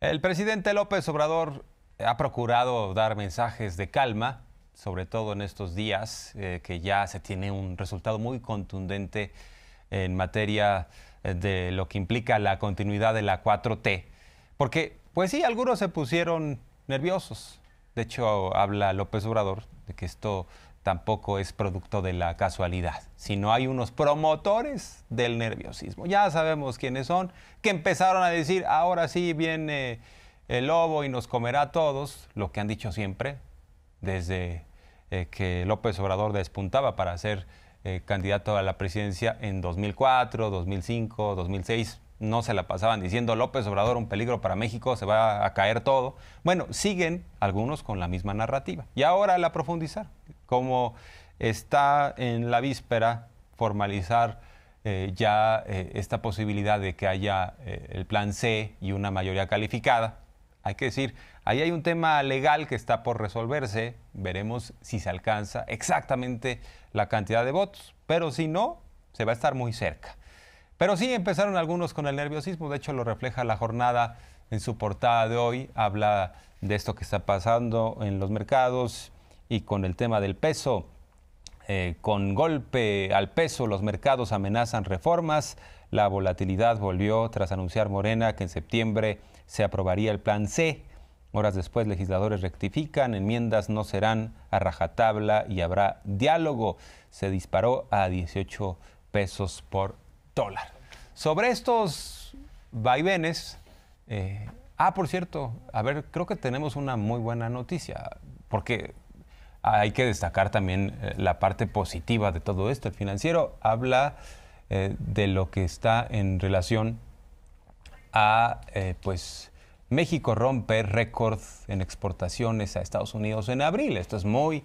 El presidente López Obrador ha procurado dar mensajes de calma, sobre todo en estos días eh, que ya se tiene un resultado muy contundente en materia eh, de lo que implica la continuidad de la 4T. Porque, pues sí, algunos se pusieron nerviosos. De hecho, habla López Obrador de que esto tampoco es producto de la casualidad, sino hay unos promotores del nerviosismo. Ya sabemos quiénes son, que empezaron a decir, ahora sí viene el lobo y nos comerá a todos, lo que han dicho siempre, desde eh, que López Obrador despuntaba para ser eh, candidato a la presidencia en 2004, 2005, 2006 no se la pasaban diciendo López Obrador un peligro para México, se va a caer todo. Bueno, siguen algunos con la misma narrativa. Y ahora la profundizar, como está en la víspera formalizar eh, ya eh, esta posibilidad de que haya eh, el plan C y una mayoría calificada. Hay que decir, ahí hay un tema legal que está por resolverse, veremos si se alcanza exactamente la cantidad de votos, pero si no, se va a estar muy cerca. Pero sí empezaron algunos con el nerviosismo, de hecho lo refleja la jornada en su portada de hoy, habla de esto que está pasando en los mercados y con el tema del peso. Eh, con golpe al peso, los mercados amenazan reformas. La volatilidad volvió tras anunciar Morena que en septiembre se aprobaría el plan C. Horas después, legisladores rectifican, enmiendas no serán a rajatabla y habrá diálogo. Se disparó a 18 pesos por sobre estos vaivenes, eh, ah, por cierto, a ver, creo que tenemos una muy buena noticia, porque hay que destacar también eh, la parte positiva de todo esto. El financiero habla eh, de lo que está en relación a, pues, México rompe récord en exportaciones a Estados Unidos en abril. Esto es muy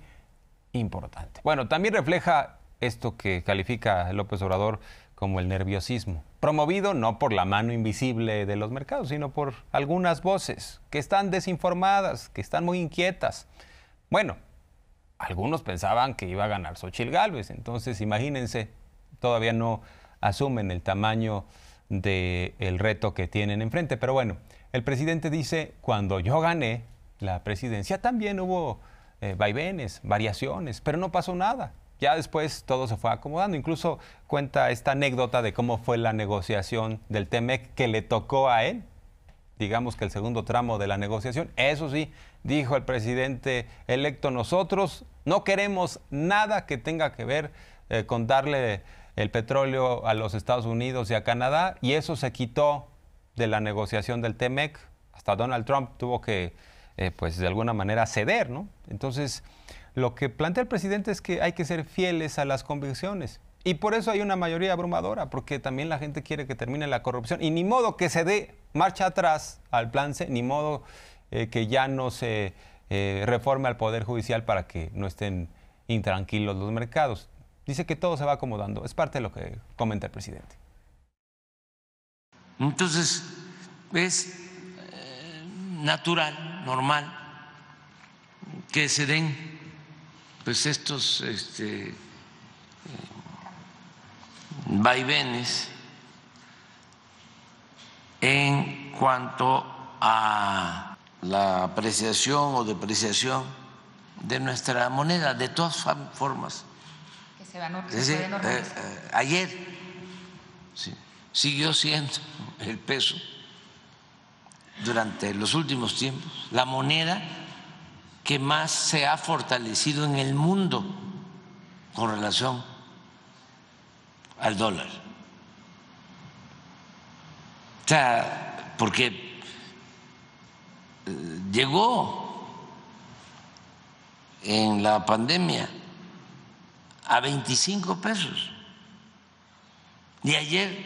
importante. Bueno, también refleja esto que califica López Obrador como el nerviosismo, promovido no por la mano invisible de los mercados, sino por algunas voces que están desinformadas, que están muy inquietas. Bueno, algunos pensaban que iba a ganar Xochitl Gálvez, entonces imagínense, todavía no asumen el tamaño del el reto que tienen enfrente. Pero bueno, el presidente dice, cuando yo gané la presidencia también hubo eh, vaivenes, variaciones, pero no pasó nada. Ya después todo se fue acomodando. Incluso cuenta esta anécdota de cómo fue la negociación del TEMEC que le tocó a él, digamos que el segundo tramo de la negociación. Eso sí, dijo el presidente electo, nosotros no queremos nada que tenga que ver eh, con darle el petróleo a los Estados Unidos y a Canadá, y eso se quitó de la negociación del TEMEC. Hasta Donald Trump tuvo que, eh, pues de alguna manera, ceder, ¿no? Entonces, lo que plantea el presidente es que hay que ser fieles a las convicciones. Y por eso hay una mayoría abrumadora, porque también la gente quiere que termine la corrupción. Y ni modo que se dé marcha atrás al plan C, ni modo eh, que ya no se eh, reforme al Poder Judicial para que no estén intranquilos los mercados. Dice que todo se va acomodando. Es parte de lo que comenta el presidente. Entonces, es eh, natural, normal, que se den pues estos este, vaivenes en cuanto a la apreciación o depreciación de nuestra moneda, de todas formas. Que ayer siguió siendo el peso durante los últimos tiempos la moneda que más se ha fortalecido en el mundo con relación al dólar. O porque eh, llegó en la pandemia a 25 pesos y ayer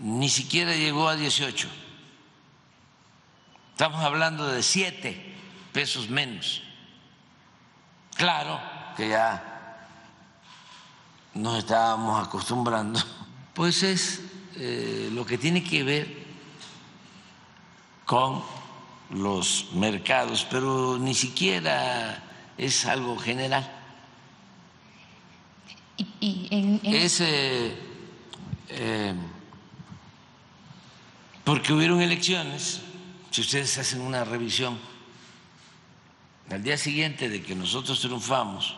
ni siquiera llegó a 18. Estamos hablando de 7 pesos menos. Claro que ya nos estábamos acostumbrando. Pues es eh, lo que tiene que ver con los mercados, pero ni siquiera es algo general. Es eh, eh, porque hubieron elecciones, si ustedes hacen una revisión al día siguiente de que nosotros triunfamos,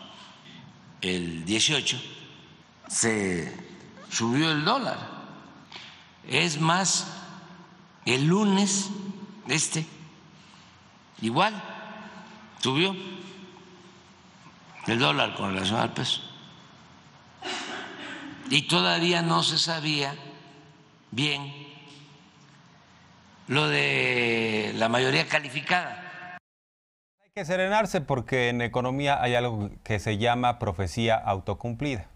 el 18, se subió el dólar. Es más, el lunes, este, igual, subió el dólar con relación al peso. Y todavía no se sabía bien lo de la mayoría calificada. Hay que serenarse porque en economía hay algo que se llama profecía autocumplida.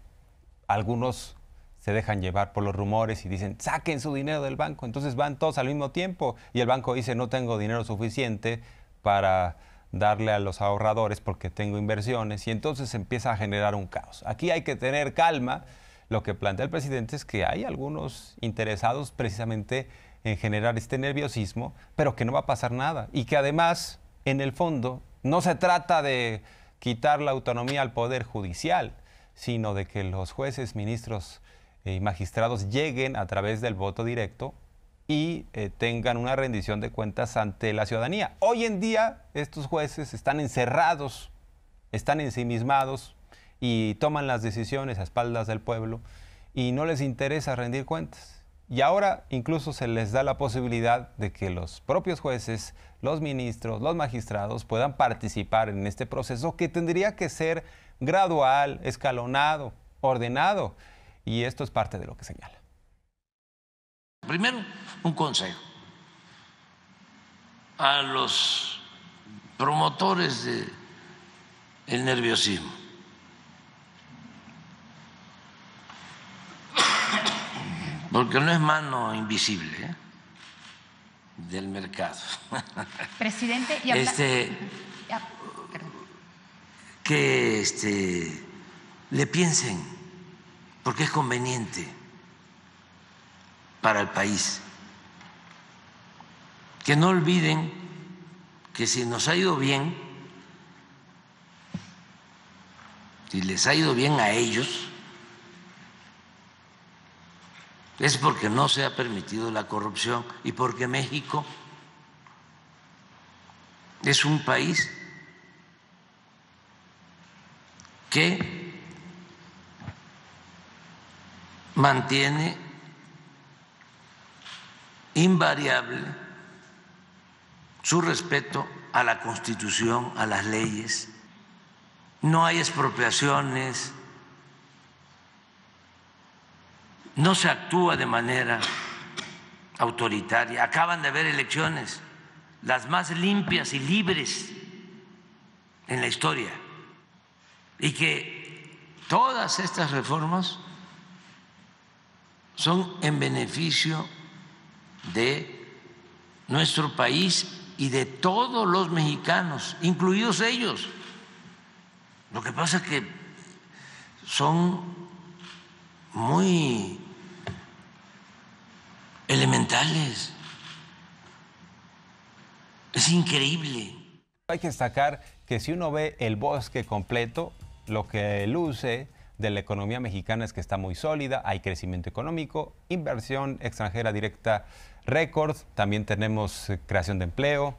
Algunos se dejan llevar por los rumores y dicen, saquen su dinero del banco. Entonces van todos al mismo tiempo y el banco dice, no tengo dinero suficiente para darle a los ahorradores porque tengo inversiones y entonces empieza a generar un caos. Aquí hay que tener calma. Lo que plantea el presidente es que hay algunos interesados precisamente en generar este nerviosismo, pero que no va a pasar nada y que además en el fondo, no se trata de quitar la autonomía al Poder Judicial, sino de que los jueces, ministros eh, y magistrados lleguen a través del voto directo y eh, tengan una rendición de cuentas ante la ciudadanía. Hoy en día estos jueces están encerrados, están ensimismados y toman las decisiones a espaldas del pueblo y no les interesa rendir cuentas. Y ahora incluso se les da la posibilidad de que los propios jueces, los ministros, los magistrados puedan participar en este proceso que tendría que ser gradual, escalonado, ordenado. Y esto es parte de lo que señala. Primero, un consejo a los promotores del el nerviosismo porque no es mano invisible ¿eh? del mercado. Presidente, este, que este, le piensen, porque es conveniente para el país. Que no olviden que si nos ha ido bien, si les ha ido bien a ellos, es porque no se ha permitido la corrupción y porque México es un país que mantiene invariable su respeto a la Constitución, a las leyes. No hay expropiaciones, no se actúa de manera autoritaria. Acaban de haber elecciones, las más limpias y libres en la historia. Y que todas estas reformas son en beneficio de nuestro país y de todos los mexicanos, incluidos ellos. Lo que pasa es que son muy elementales. Es increíble. Hay que destacar que si uno ve el bosque completo, lo que luce de la economía mexicana es que está muy sólida, hay crecimiento económico, inversión extranjera directa récord, también tenemos eh, creación de empleo,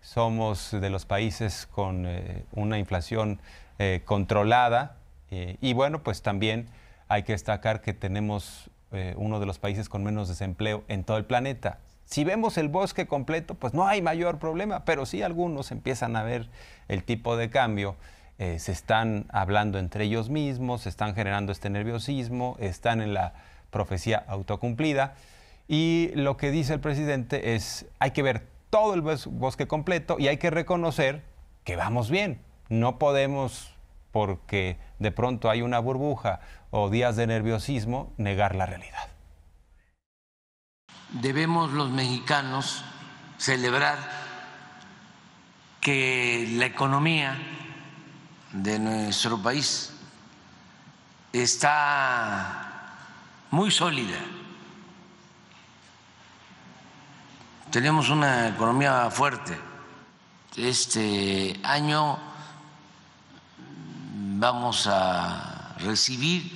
somos de los países con eh, una inflación eh, controlada y bueno, pues también hay que destacar que tenemos eh, uno de los países con menos desempleo en todo el planeta. Si vemos el bosque completo, pues no hay mayor problema, pero sí algunos empiezan a ver el tipo de cambio. Eh, se están hablando entre ellos mismos, se están generando este nerviosismo, están en la profecía autocumplida. Y lo que dice el presidente es, hay que ver todo el bosque completo y hay que reconocer que vamos bien. No podemos porque de pronto hay una burbuja o días de nerviosismo, negar la realidad. Debemos los mexicanos celebrar que la economía de nuestro país está muy sólida. Tenemos una economía fuerte. Este año vamos a recibir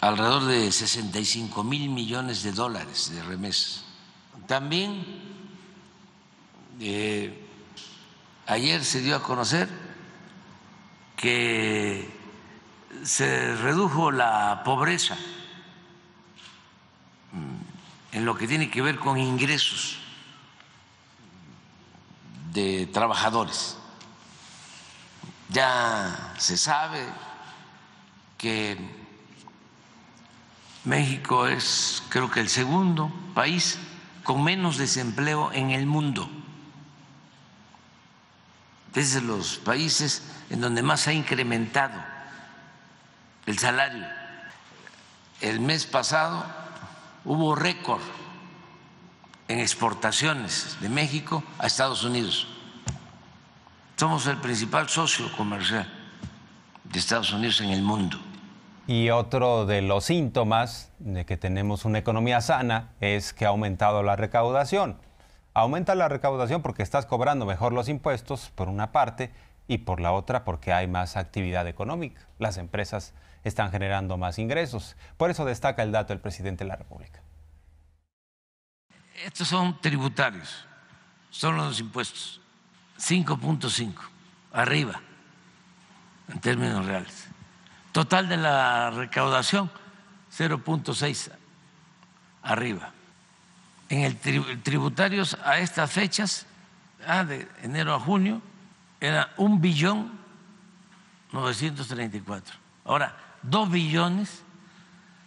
alrededor de 65 mil millones de dólares de remesas. También eh, ayer se dio a conocer que se redujo la pobreza mm, en lo que tiene que ver con ingresos de trabajadores. Ya se sabe que México es creo que el segundo país con menos desempleo en el mundo. Es de los países en donde más ha incrementado el salario. El mes pasado hubo récord en exportaciones de México a Estados Unidos. Somos el principal socio comercial de Estados Unidos en el mundo. Y otro de los síntomas de que tenemos una economía sana es que ha aumentado la recaudación. Aumenta la recaudación porque estás cobrando mejor los impuestos, por una parte, y por la otra porque hay más actividad económica. Las empresas están generando más ingresos. Por eso destaca el dato del presidente de la República. Estos son tributarios, son los impuestos. 5.5 arriba en términos reales. Total de la recaudación 0.6 arriba. En el tributario a estas fechas, ah, de enero a junio, era un billón 934. Ahora, 2 billones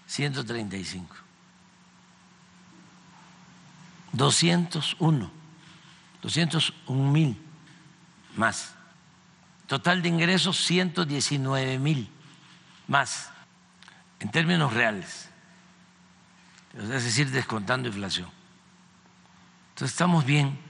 135. 201. 201 mil más. Total de ingresos 119 mil más en términos reales, es decir, descontando inflación. Entonces estamos bien.